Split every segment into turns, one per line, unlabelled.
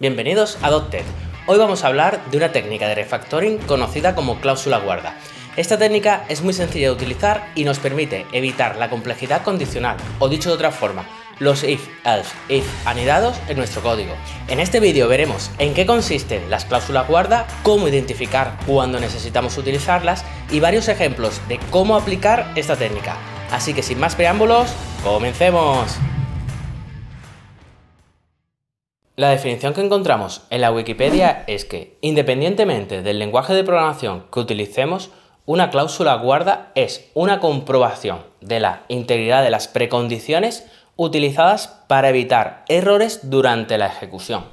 Bienvenidos a DocTED. Hoy vamos a hablar de una técnica de refactoring conocida como cláusula guarda. Esta técnica es muy sencilla de utilizar y nos permite evitar la complejidad condicional, o dicho de otra forma, los if, else, if anidados en nuestro código. En este vídeo veremos en qué consisten las cláusulas guarda, cómo identificar cuándo necesitamos utilizarlas y varios ejemplos de cómo aplicar esta técnica. Así que sin más preámbulos, comencemos. La definición que encontramos en la Wikipedia es que, independientemente del lenguaje de programación que utilicemos, una cláusula guarda es una comprobación de la integridad de las precondiciones utilizadas para evitar errores durante la ejecución.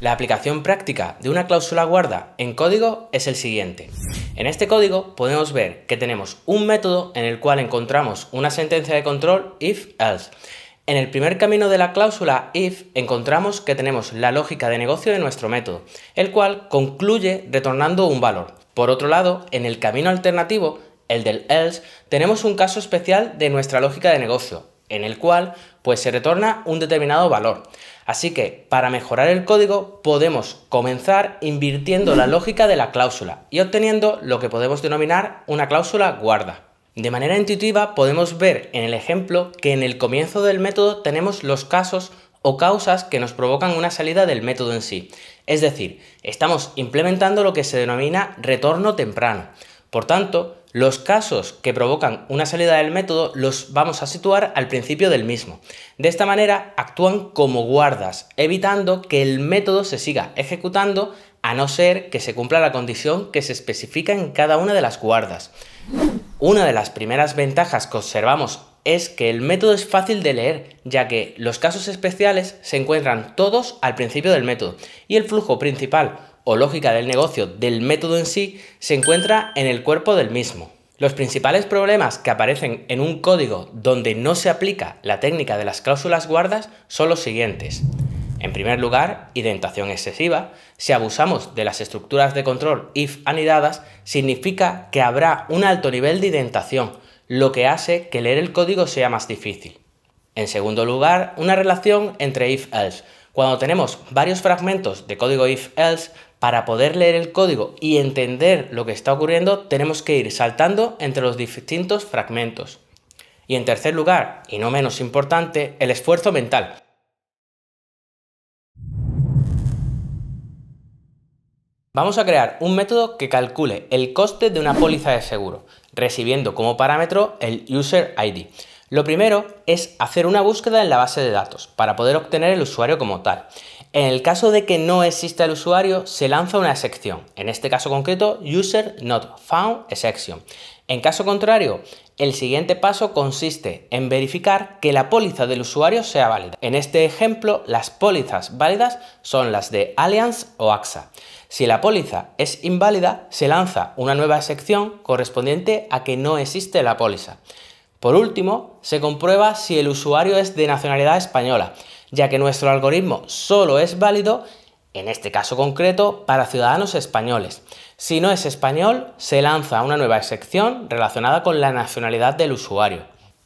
La aplicación práctica de una cláusula guarda en código es el siguiente. En este código podemos ver que tenemos un método en el cual encontramos una sentencia de control if else en el primer camino de la cláusula if encontramos que tenemos la lógica de negocio de nuestro método, el cual concluye retornando un valor. Por otro lado, en el camino alternativo, el del else, tenemos un caso especial de nuestra lógica de negocio, en el cual pues se retorna un determinado valor. Así que para mejorar el código podemos comenzar invirtiendo la lógica de la cláusula y obteniendo lo que podemos denominar una cláusula guarda. De manera intuitiva podemos ver en el ejemplo que en el comienzo del método tenemos los casos o causas que nos provocan una salida del método en sí. Es decir, estamos implementando lo que se denomina retorno temprano. Por tanto, los casos que provocan una salida del método los vamos a situar al principio del mismo. De esta manera actúan como guardas, evitando que el método se siga ejecutando a no ser que se cumpla la condición que se especifica en cada una de las guardas. Una de las primeras ventajas que observamos es que el método es fácil de leer, ya que los casos especiales se encuentran todos al principio del método y el flujo principal o lógica del negocio del método en sí se encuentra en el cuerpo del mismo. Los principales problemas que aparecen en un código donde no se aplica la técnica de las cláusulas guardas son los siguientes. En primer lugar, indentación excesiva. Si abusamos de las estructuras de control if anidadas, significa que habrá un alto nivel de indentación, lo que hace que leer el código sea más difícil. En segundo lugar, una relación entre if-else. Cuando tenemos varios fragmentos de código if-else, para poder leer el código y entender lo que está ocurriendo, tenemos que ir saltando entre los distintos fragmentos. Y en tercer lugar, y no menos importante, el esfuerzo mental. Vamos a crear un método que calcule el coste de una póliza de seguro, recibiendo como parámetro el user ID. Lo primero es hacer una búsqueda en la base de datos para poder obtener el usuario como tal. En el caso de que no exista el usuario, se lanza una sección, en este caso concreto, user not found En caso contrario, el siguiente paso consiste en verificar que la póliza del usuario sea válida. En este ejemplo, las pólizas válidas son las de Allianz o AXA. Si la póliza es inválida, se lanza una nueva sección correspondiente a que no existe la póliza. Por último, se comprueba si el usuario es de nacionalidad española, ya que nuestro algoritmo solo es válido en este caso concreto, para ciudadanos españoles. Si no es español, se lanza una nueva excepción relacionada con la nacionalidad del usuario.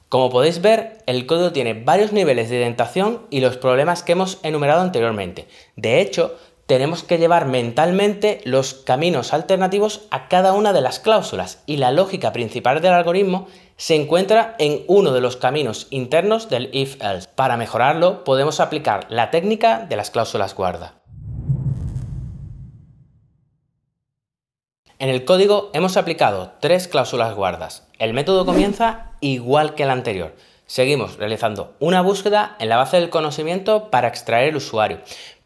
Como podéis ver, el código tiene varios niveles de indentación y los problemas que hemos enumerado anteriormente. De hecho, tenemos que llevar mentalmente los caminos alternativos a cada una de las cláusulas y la lógica principal del algoritmo se encuentra en uno de los caminos internos del if-else. Para mejorarlo, podemos aplicar la técnica de las cláusulas guarda. En el código hemos aplicado tres cláusulas guardas. El método comienza igual que el anterior. Seguimos realizando una búsqueda en la base del conocimiento para extraer el usuario.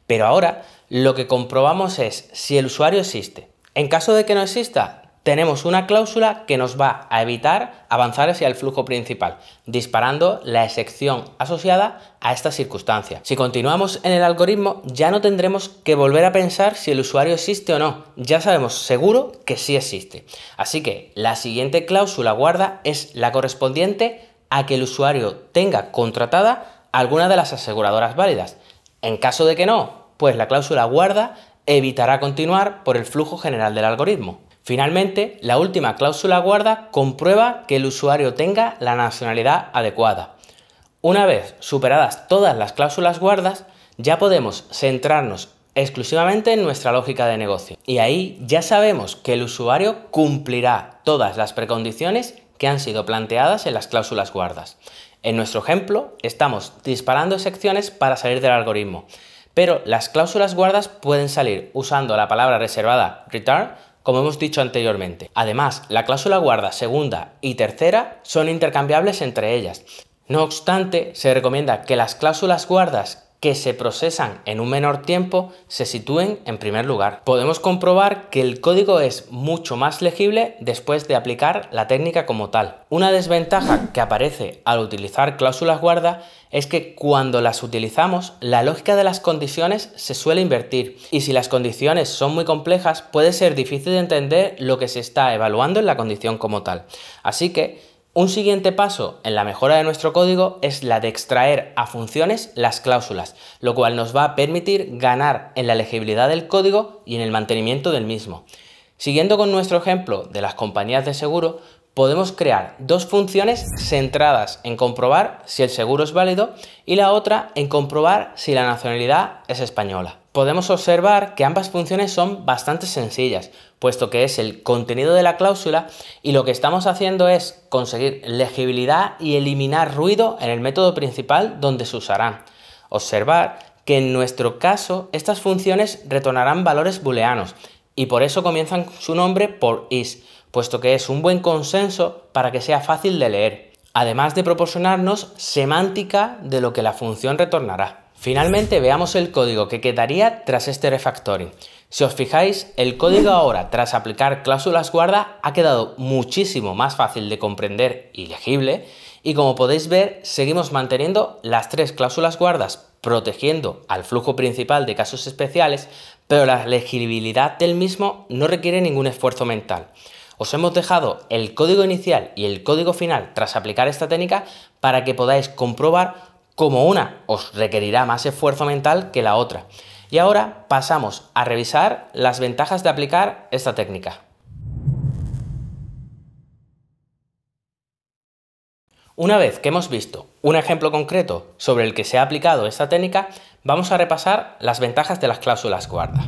Pero ahora lo que comprobamos es si el usuario existe. En caso de que no exista, tenemos una cláusula que nos va a evitar avanzar hacia el flujo principal, disparando la excepción asociada a esta circunstancia. Si continuamos en el algoritmo, ya no tendremos que volver a pensar si el usuario existe o no. Ya sabemos seguro que sí existe. Así que la siguiente cláusula guarda es la correspondiente a que el usuario tenga contratada alguna de las aseguradoras válidas. En caso de que no, pues la cláusula guarda evitará continuar por el flujo general del algoritmo. Finalmente, la última cláusula guarda comprueba que el usuario tenga la nacionalidad adecuada. Una vez superadas todas las cláusulas guardas, ya podemos centrarnos exclusivamente en nuestra lógica de negocio. Y ahí ya sabemos que el usuario cumplirá todas las precondiciones que han sido planteadas en las cláusulas guardas. En nuestro ejemplo, estamos disparando secciones para salir del algoritmo, pero las cláusulas guardas pueden salir usando la palabra reservada return como hemos dicho anteriormente. Además, la cláusula guarda segunda y tercera son intercambiables entre ellas. No obstante, se recomienda que las cláusulas guardas que se procesan en un menor tiempo se sitúen en primer lugar. Podemos comprobar que el código es mucho más legible después de aplicar la técnica como tal. Una desventaja que aparece al utilizar cláusulas guarda es que cuando las utilizamos la lógica de las condiciones se suele invertir y si las condiciones son muy complejas puede ser difícil de entender lo que se está evaluando en la condición como tal. Así que un siguiente paso en la mejora de nuestro código es la de extraer a funciones las cláusulas, lo cual nos va a permitir ganar en la legibilidad del código y en el mantenimiento del mismo. Siguiendo con nuestro ejemplo de las compañías de seguro, podemos crear dos funciones centradas en comprobar si el seguro es válido y la otra en comprobar si la nacionalidad es española. Podemos observar que ambas funciones son bastante sencillas, puesto que es el contenido de la cláusula y lo que estamos haciendo es conseguir legibilidad y eliminar ruido en el método principal donde se usarán. Observar que en nuestro caso estas funciones retornarán valores booleanos y por eso comienzan su nombre por is, puesto que es un buen consenso para que sea fácil de leer, además de proporcionarnos semántica de lo que la función retornará. Finalmente veamos el código que quedaría tras este refactoring. Si os fijáis, el código ahora, tras aplicar cláusulas guarda, ha quedado muchísimo más fácil de comprender y legible, y como podéis ver, seguimos manteniendo las tres cláusulas guardas, protegiendo al flujo principal de casos especiales, pero la legibilidad del mismo no requiere ningún esfuerzo mental. Os hemos dejado el código inicial y el código final tras aplicar esta técnica para que podáis comprobar cómo una os requerirá más esfuerzo mental que la otra. Y ahora pasamos a revisar las ventajas de aplicar esta técnica. Una vez que hemos visto un ejemplo concreto sobre el que se ha aplicado esta técnica, vamos a repasar las ventajas de las cláusulas guarda.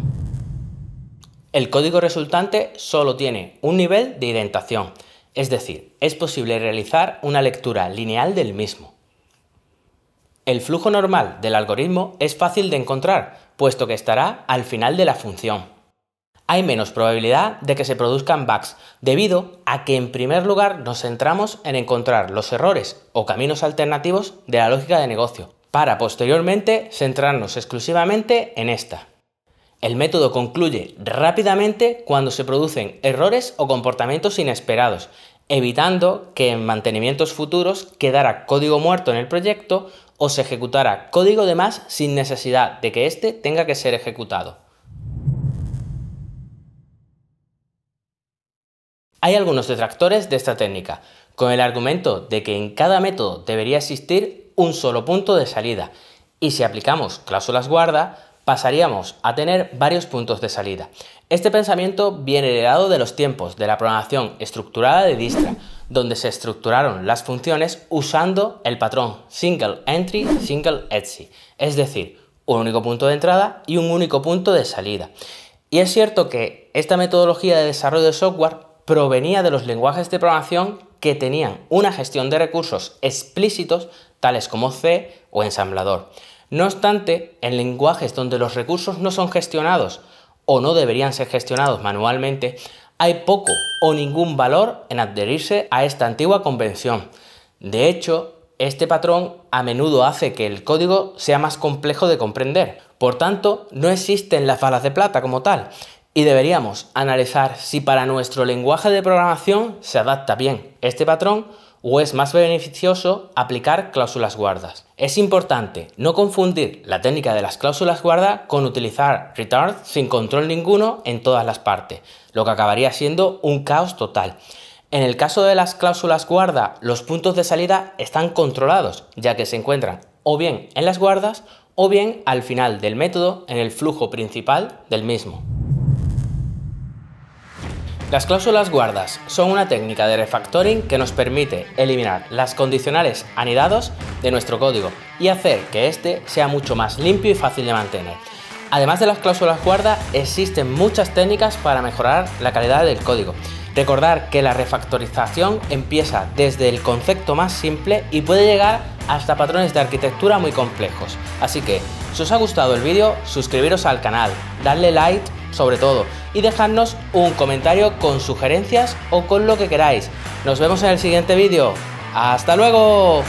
El código resultante solo tiene un nivel de indentación, es decir, es posible realizar una lectura lineal del mismo. El flujo normal del algoritmo es fácil de encontrar, puesto que estará al final de la función. Hay menos probabilidad de que se produzcan bugs, debido a que en primer lugar nos centramos en encontrar los errores o caminos alternativos de la lógica de negocio, para posteriormente centrarnos exclusivamente en esta. El método concluye rápidamente cuando se producen errores o comportamientos inesperados, evitando que en mantenimientos futuros quedara código muerto en el proyecto o se ejecutara código de más sin necesidad de que éste tenga que ser ejecutado. Hay algunos detractores de esta técnica, con el argumento de que en cada método debería existir un solo punto de salida, y si aplicamos cláusulas guarda, pasaríamos a tener varios puntos de salida. Este pensamiento viene heredado de los tiempos de la programación estructurada de Distra, donde se estructuraron las funciones usando el patrón single entry, single exit, es decir, un único punto de entrada y un único punto de salida. Y es cierto que esta metodología de desarrollo de software provenía de los lenguajes de programación que tenían una gestión de recursos explícitos tales como C o ensamblador. No obstante, en lenguajes donde los recursos no son gestionados o no deberían ser gestionados manualmente, hay poco o ningún valor en adherirse a esta antigua convención. De hecho, este patrón a menudo hace que el código sea más complejo de comprender. Por tanto, no existen las balas de plata como tal y deberíamos analizar si para nuestro lenguaje de programación se adapta bien este patrón o es más beneficioso aplicar cláusulas guardas. Es importante no confundir la técnica de las cláusulas guarda con utilizar retard sin control ninguno en todas las partes, lo que acabaría siendo un caos total. En el caso de las cláusulas guarda, los puntos de salida están controlados, ya que se encuentran o bien en las guardas o bien al final del método en el flujo principal del mismo. Las cláusulas guardas son una técnica de refactoring que nos permite eliminar las condicionales anidados de nuestro código y hacer que éste sea mucho más limpio y fácil de mantener. Además de las cláusulas guardas, existen muchas técnicas para mejorar la calidad del código. Recordar que la refactorización empieza desde el concepto más simple y puede llegar hasta patrones de arquitectura muy complejos. Así que, si os ha gustado el vídeo, suscribiros al canal, darle like sobre todo, y dejadnos un comentario con sugerencias o con lo que queráis. Nos vemos en el siguiente vídeo. ¡Hasta luego!